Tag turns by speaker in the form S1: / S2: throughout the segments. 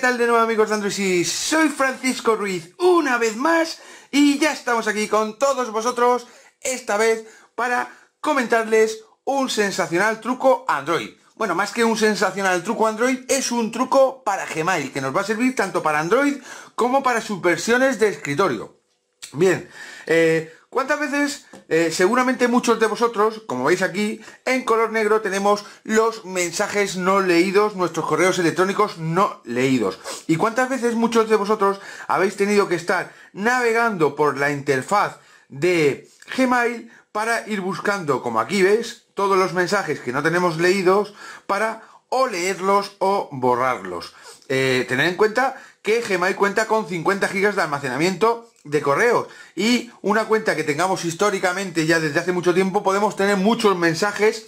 S1: tal de nuevo amigos de Android? soy Francisco Ruiz una vez más y ya estamos aquí con todos vosotros esta vez para comentarles un sensacional truco Android. Bueno, más que un sensacional truco Android, es un truco para Gmail que nos va a servir tanto para Android como para sus versiones de escritorio. Bien, eh, ¿Cuántas veces, eh, seguramente muchos de vosotros, como veis aquí, en color negro tenemos los mensajes no leídos, nuestros correos electrónicos no leídos? ¿Y cuántas veces muchos de vosotros habéis tenido que estar navegando por la interfaz de Gmail para ir buscando, como aquí ves, todos los mensajes que no tenemos leídos para o leerlos o borrarlos? Eh, tened en cuenta que Gmail cuenta con 50 GB de almacenamiento de correos y una cuenta que tengamos históricamente ya desde hace mucho tiempo podemos tener muchos mensajes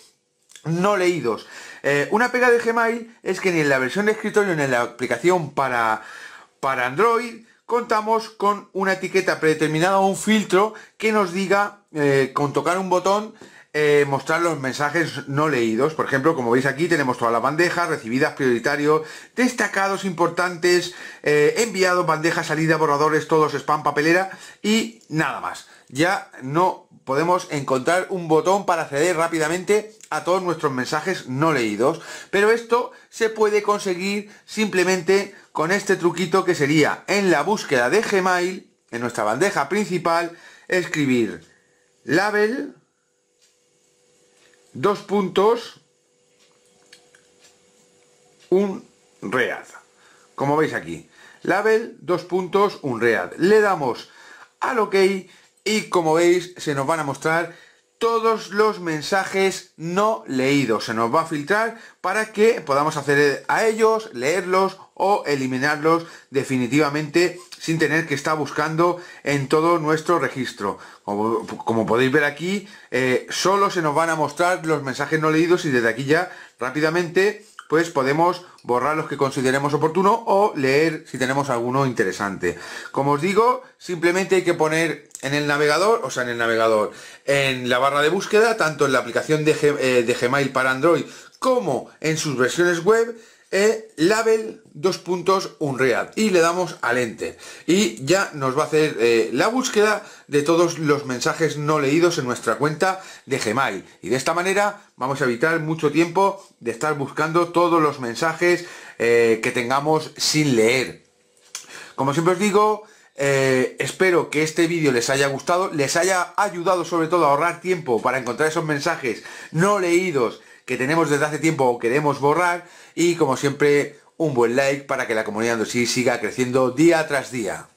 S1: no leídos. Eh, una pega de Gmail es que ni en la versión de escritorio ni en la aplicación para, para Android contamos con una etiqueta predeterminada o un filtro que nos diga eh, con tocar un botón eh, mostrar los mensajes no leídos. Por ejemplo, como veis aquí tenemos todas las bandejas, recibidas, prioritario, destacados, importantes, eh, enviados enviado, bandeja, salida, borradores, todos, spam, papelera y nada más. Ya no podemos encontrar un botón para acceder rápidamente a todos nuestros mensajes no leídos. Pero esto se puede conseguir simplemente con este truquito que sería en la búsqueda de Gmail, en nuestra bandeja principal, escribir label dos puntos, un read Como veis aquí, label, dos puntos, un read Le damos al OK y como veis se nos van a mostrar todos los mensajes no leídos. Se nos va a filtrar para que podamos acceder a ellos, leerlos o eliminarlos definitivamente sin tener que estar buscando en todo nuestro registro. Como, podéis ver aquí, eh, solo se nos van a mostrar los mensajes no leídos y desde aquí ya rápidamente pues podemos borrar los que consideremos oportuno o leer si tenemos alguno interesante. Como os digo, simplemente hay que poner en el navegador, o sea, en el navegador, en la barra de búsqueda, tanto en la aplicación de eh, Gmail para Android como en sus versiones web, eh, label dos puntos Unreal y le damos al enter y ya nos va a hacer eh, la búsqueda de todos los mensajes no leídos en nuestra cuenta de Gmail y de esta manera vamos a evitar mucho tiempo de estar buscando todos los mensajes eh, que tengamos sin leer como siempre os digo espero que este vídeo les haya gustado, les haya ayudado sobre todo a ahorrar tiempo para encontrar esos mensajes no leídos que tenemos desde hace tiempo o queremos borrar y como siempre un buen like para que la comunidad de sí siga creciendo día tras día.